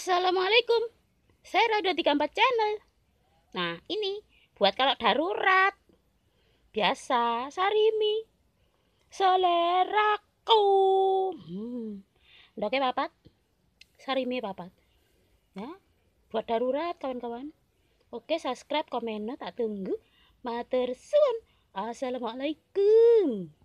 Assalamualaikum, saya Rodo 34 Channel. Nah, ini buat kalau darurat. Biasa, sarimi. Seleraku. Hmm. bapak, papat. Sarimi papat. Ya, buat darurat kawan-kawan. Oke, subscribe, komen, tak tunggu. mater suwun. Assalamualaikum.